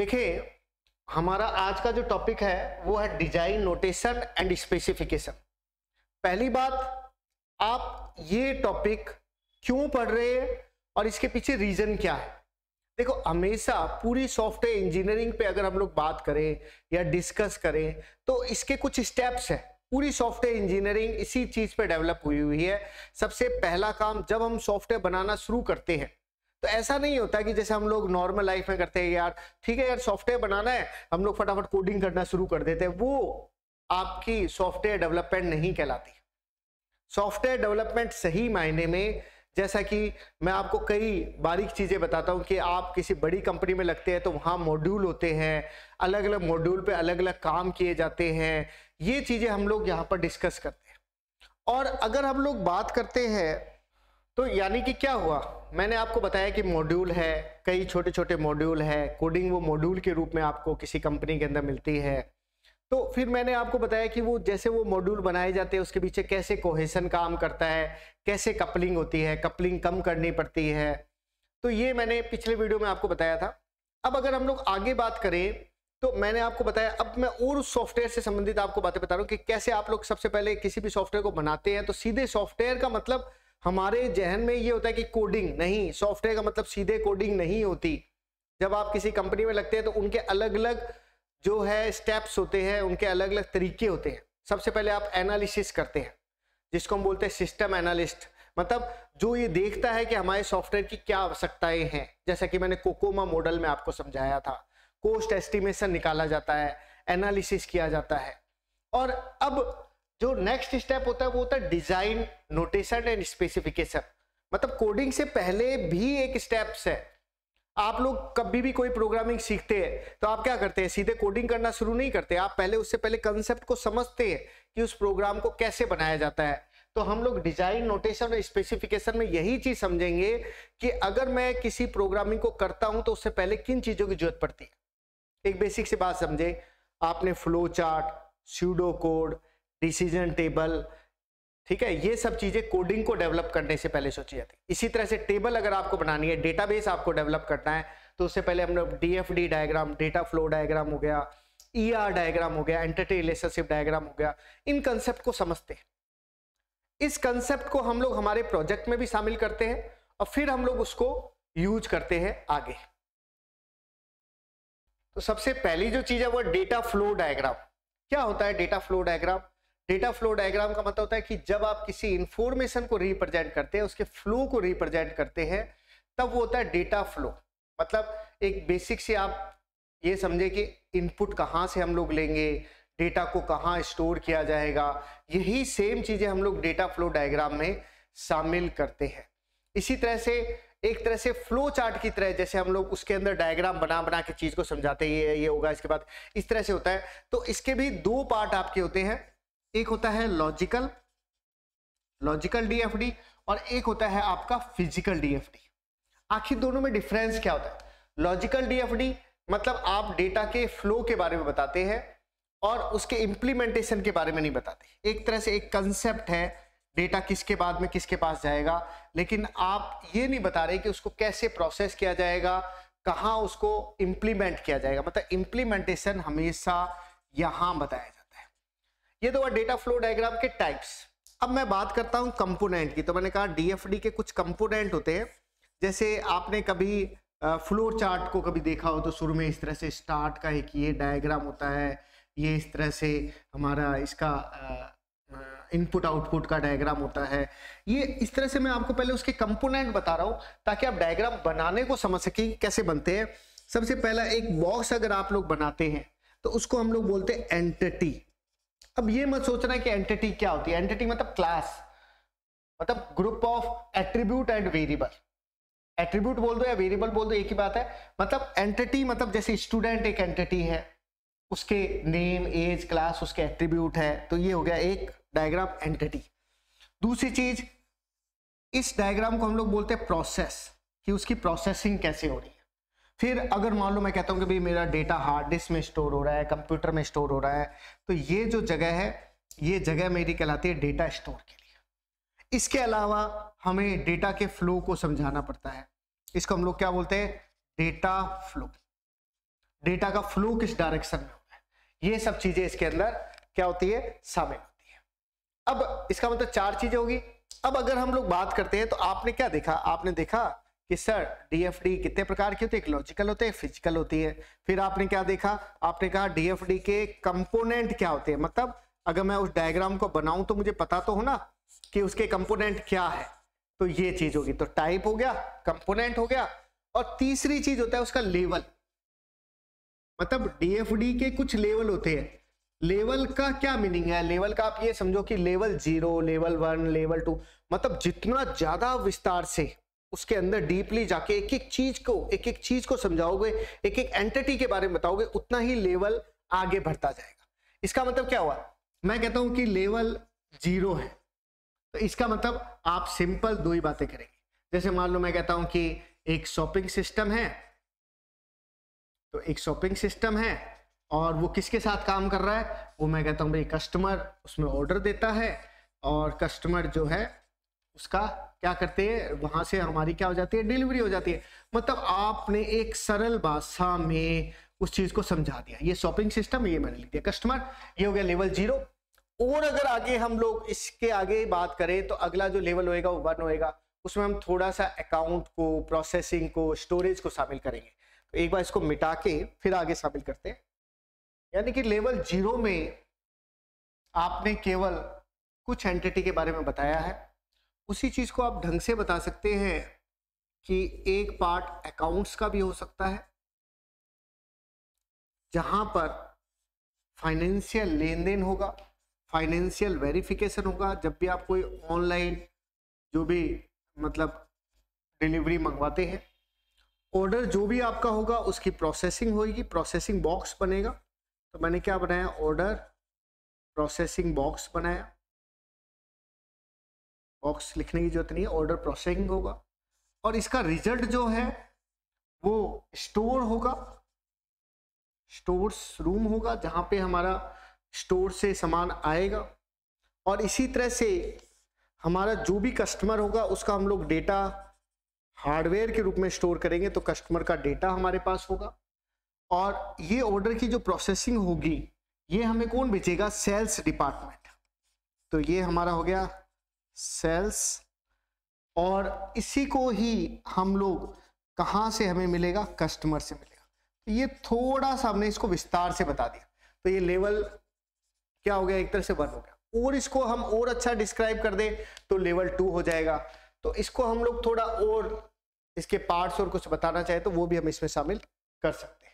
देखिए हमारा आज का जो टॉपिक है वो है डिजाइन नोटेशन एंड स्पेसिफिकेशन पहली बात आप ये टॉपिक क्यों पढ़ रहे हैं और इसके पीछे रीजन क्या है देखो हमेशा पूरी सॉफ्टवेयर इंजीनियरिंग पे अगर हम लोग बात करें या डिस्कस करें तो इसके कुछ स्टेप्स हैं पूरी सॉफ्टवेयर इंजीनियरिंग इसी चीज पे डेवलप हुई हुई है सबसे पहला काम जब हम सॉफ्टवेयर बनाना शुरू करते हैं तो ऐसा नहीं होता कि जैसे हम लोग नॉर्मल लाइफ में करते हैं यार ठीक है यार सॉफ्टवेयर बनाना है हम लोग फटाफट कोडिंग करना शुरू कर देते हैं वो आपकी सॉफ्टवेयर डेवलपमेंट नहीं कहलाती सॉफ्टवेयर डेवलपमेंट सही मायने में जैसा कि मैं आपको कई बारीक चीज़ें बताता हूँ कि आप किसी बड़ी कंपनी में लगते हैं तो वहाँ मॉड्यूल होते हैं अलग अलग मॉड्यूल पे अलग अलग काम किए जाते हैं ये चीज़ें हम लोग यहाँ पर डिस्कस करते हैं और अगर हम लोग बात करते हैं तो यानी कि क्या हुआ मैंने आपको बताया कि मॉड्यूल है कई छोटे छोटे मॉड्यूल है कोडिंग वो मॉड्यूल के रूप में आपको किसी कंपनी के अंदर मिलती है तो फिर मैंने आपको बताया कि वो जैसे वो मॉड्यूल बनाए जाते हैं उसके पीछे कैसे कोहेसन काम करता है कैसे कपलिंग होती है कपलिंग कम करनी पड़ती है तो ये मैंने पिछले वीडियो में आपको बताया था अब अगर हम लोग आगे बात करें तो मैंने आपको बताया अब मैं और सॉफ्टवेयर से संबंधित आपको बातें बता रहा हूँ कि कैसे आप लोग सबसे पहले किसी भी सॉफ्टवेयर को बनाते हैं तो सीधे सॉफ्टवेयर का मतलब हमारे जहन में ये होता है कि कोडिंग नहीं सॉफ्टवेयर का मतलब सीधे कोडिंग नहीं होती जब आप किसी कंपनी में लगते हैं तो उनके अलग अलग जो है स्टेप्स होते हैं उनके अलग अलग तरीके होते हैं सबसे पहले आप एनालिसिस करते हैं जिसको हम बोलते हैं सिस्टम एनालिस्ट मतलब जो ये देखता है कि हमारे सॉफ्टवेयर की क्या आवश्यकताएं हैं जैसा कि मैंने कोकोमा मॉडल में आपको समझाया था कोस्ट एस्टिमेशन निकाला जाता है एनालिसिस किया जाता है और अब जो नेक्स्ट स्टेप होता है वो होता है डिजाइन नोटेशन एंड स्पेसिफिकेशन मतलब कोडिंग से पहले भी एक स्टेप्स है आप लोग कभी भी कोई प्रोग्रामिंग सीखते हैं तो आप क्या करते हैं सीधे कोडिंग करना शुरू नहीं करते आप पहले उससे पहले कंसेप्ट को समझते हैं कि उस प्रोग्राम को कैसे बनाया जाता है तो हम लोग डिजाइन नोटेशन और स्पेसिफिकेशन में यही चीज समझेंगे कि अगर मैं किसी प्रोग्रामिंग को करता हूं तो उससे पहले किन चीजों की जरूरत पड़ती है एक बेसिक सी बात समझे आपने flow chart pseudo code decision table ठीक है ये सब चीजें कोडिंग को डेवलप करने से पहले सोची जाती है इसी तरह से टेबल अगर आपको बनानी है डेटाबेस आपको डेवलप करना है तो उससे पहले हमने DFD diagram data flow diagram हो गया ई e ER डायग्राम हो गया एंटरटेन रिलेशनशिप डायग्राम हो गया इन कंसेप्ट को समझते हैं इस कंसेप्ट को हम लोग हमारे प्रोजेक्ट में भी शामिल करते हैं और फिर हम लोग उसको यूज करते हैं आगे तो सबसे पहली जो चीज है वो डेटा फ्लो डायग्राम क्या होता है data flow diagram data flow diagram का मतलब होता है कि जब आप किसी इंफॉर्मेशन को रिप्रेजेंट करते हैं उसके फ्लो को रिप्रेजेंट करते हैं तब वो होता है डेटा फ्लो मतलब एक बेसिक से आप ये समझे कि इनपुट कहाँ से हम लोग लेंगे डेटा को कहाँ स्टोर किया जाएगा यही सेम चीज़ें हम लोग डेटा फ्लो डायग्राम में शामिल करते हैं इसी तरह से एक तरह से फ्लो चार्ट की तरह जैसे हम लोग उसके अंदर डायग्राम बना बना के चीज़ को समझाते हैं ये ये होगा इसके बाद इस तरह से होता है तो इसके भी दो पार्ट आपके होते हैं एक होता है लॉजिकल लॉजिकल डीएफडी और एक होता है आपका फिजिकल डीएफडी आखिर दोनों में डिफरेंस क्या होता है लॉजिकल डीएफडी मतलब आप डेटा के फ्लो के बारे में बताते हैं और उसके इम्प्लीमेंटेशन के बारे में नहीं बताते एक तरह से एक कंसेप्ट है डेटा किसके बाद में किसके पास जाएगा लेकिन आप ये नहीं बता रहे कि उसको कैसे प्रोसेस किया जाएगा कहाँ उसको इम्प्लीमेंट किया जाएगा मतलब इम्प्लीमेंटेशन हमेशा यहाँ बताया जाएगा ये तो डेटा फ्लो डायग्राम के टाइप्स अब मैं बात करता हूँ कंपोनेंट की तो मैंने कहा डीएफडी के कुछ कंपोनेंट होते हैं जैसे आपने कभी फ्लोर चार्ट को कभी देखा हो तो शुरू में इस तरह से स्टार्ट का एक ये डायग्राम होता है ये इस तरह से हमारा इसका इनपुट आउटपुट का डायग्राम होता है ये इस तरह से मैं आपको पहले उसके कंपोनेंट बता रहा हूँ ताकि आप डायग्राम बनाने को समझ सकें कैसे बनते हैं सबसे पहला एक बॉक्स अगर आप लोग बनाते हैं तो उसको हम लोग बोलते हैं एंटिटी अब ये मत सोचना है कि एंटिटी क्या होती है एंटिटी मतलब क्लास मतलब group of attribute and variable attribute बोल दो या वेरिएबल बोल दो एक ही बात है मतलब एंटिटी मतलब जैसे स्टूडेंट एक एंटिटी है उसके नेम एज क्लास उसके एट्रीब्यूट है तो ये हो गया एक डायग्राम एंटिटी दूसरी चीज इस डायग्राम को हम लोग बोलते हैं प्रोसेस कि उसकी प्रोसेसिंग कैसे हो रही है फिर अगर मान लो मैं कहता हूँ कि भाई मेरा डेटा हार्ड डिस्क में स्टोर हो रहा है कंप्यूटर में स्टोर हो रहा है तो ये जो जगह है ये जगह मेरी कहलाती है डेटा स्टोर के लिए इसके अलावा हमें डेटा के फ्लो को समझाना पड़ता है इसको हम लोग क्या बोलते हैं डेटा फ्लो डेटा का फ्लो किस डायरेक्शन में होगा ये सब चीजें इसके अंदर क्या होती है शामिल होती है अब इसका मतलब चार चीजें होगी अब अगर हम लोग बात करते हैं तो आपने क्या देखा आपने देखा कि सर डीएफडी कितने प्रकार के होते हैं लॉजिकल होते हैं फिजिकल होती है फिर आपने क्या देखा आपने कहा डीएफडी के कंपोनेंट क्या होते हैं मतलब अगर मैं उस डायग्राम को बनाऊं तो मुझे पता तो हो ना कि उसके कंपोनेंट क्या है तो ये चीज होगी तो टाइप हो गया कंपोनेंट हो गया और तीसरी चीज होता है उसका लेवल मतलब डीएफडी के कुछ लेवल होते हैं लेवल का क्या मीनिंग है लेवल का आप ये समझो कि level zero level one level two मतलब जितना ज्यादा विस्तार से उसके अंदर डीपली जाके एक एक चीज को एक एक चीज को समझाओगे एक एक एंटिटी के बारे में बताओगे उतना ही लेवल आगे बढ़ता जाएगा इसका मतलब क्या हुआ मैं कहता हूं कि लेवल जीरो है तो इसका मतलब आप सिंपल दो ही बातें करेंगे जैसे मान लो मैं कहता हूं कि एक शॉपिंग सिस्टम है तो एक शॉपिंग सिस्टम है और वो किसके साथ काम कर रहा है वो मैं कहता हूँ भाई कस्टमर उसमें ऑर्डर देता है और कस्टमर जो है उसका क्या करते हैं वहां से हमारी क्या हो जाती है डिलीवरी हो जाती है मतलब आपने एक सरल भाषा में उस चीज को समझा दिया ये शॉपिंग सिस्टम ये मैंने लिख दिया कस्टमर ये हो गया लेवल जीरो और अगर आगे हम लोग इसके आगे बात करें तो अगला जो लेवल होएगा वो वन होएगा उसमें हम थोड़ा सा अकाउंट को प्रोसेसिंग को स्टोरेज को शामिल करेंगे तो एक बार इसको मिटा के फिर आगे शामिल करते हैं यानी कि लेवल जीरो में आपने केवल कुछ एंटिटी के बारे में बताया है उसी चीज़ को आप ढंग से बता सकते हैं कि एक पार्ट अकाउंट्स का भी हो सकता है जहां पर फाइनेंशियल लेन देन होगा फाइनेंशियल वेरिफिकेशन होगा जब भी आप कोई ऑनलाइन जो भी मतलब डिलीवरी मंगवाते हैं ऑर्डर जो भी आपका होगा उसकी प्रोसेसिंग होगी प्रोसेसिंग बॉक्स बनेगा तो मैंने क्या बनाया ऑर्डर प्रोसेसिंग बॉक्स बनाया बॉक्स लिखने की जरूरत नहीं है ऑर्डर प्रोसेसिंग होगा और इसका रिजल्ट जो है वो स्टोर होगा स्टोर्स रूम होगा जहाँ पे हमारा स्टोर से सामान आएगा और इसी तरह से हमारा जो भी कस्टमर होगा उसका हम लोग डेटा हार्डवेयर के रूप में स्टोर करेंगे तो कस्टमर का डेटा हमारे पास होगा और ये ऑर्डर की जो प्रोसेसिंग होगी ये हमें कौन भेजेगा सेल्स डिपार्टमेंट तो ये हमारा हो गया सेल्स और इसी को ही हम लोग कहाँ से हमें मिलेगा कस्टमर से मिलेगा तो ये थोड़ा सा हमने इसको विस्तार से बता दिया तो ये लेवल क्या हो गया एक तरह से वन हो गया और इसको हम और अच्छा डिस्क्राइब कर दें तो लेवल टू हो जाएगा तो इसको हम लोग थोड़ा और इसके पार्ट्स और कुछ बताना चाहे तो वो भी हम इसमें शामिल कर सकते हैं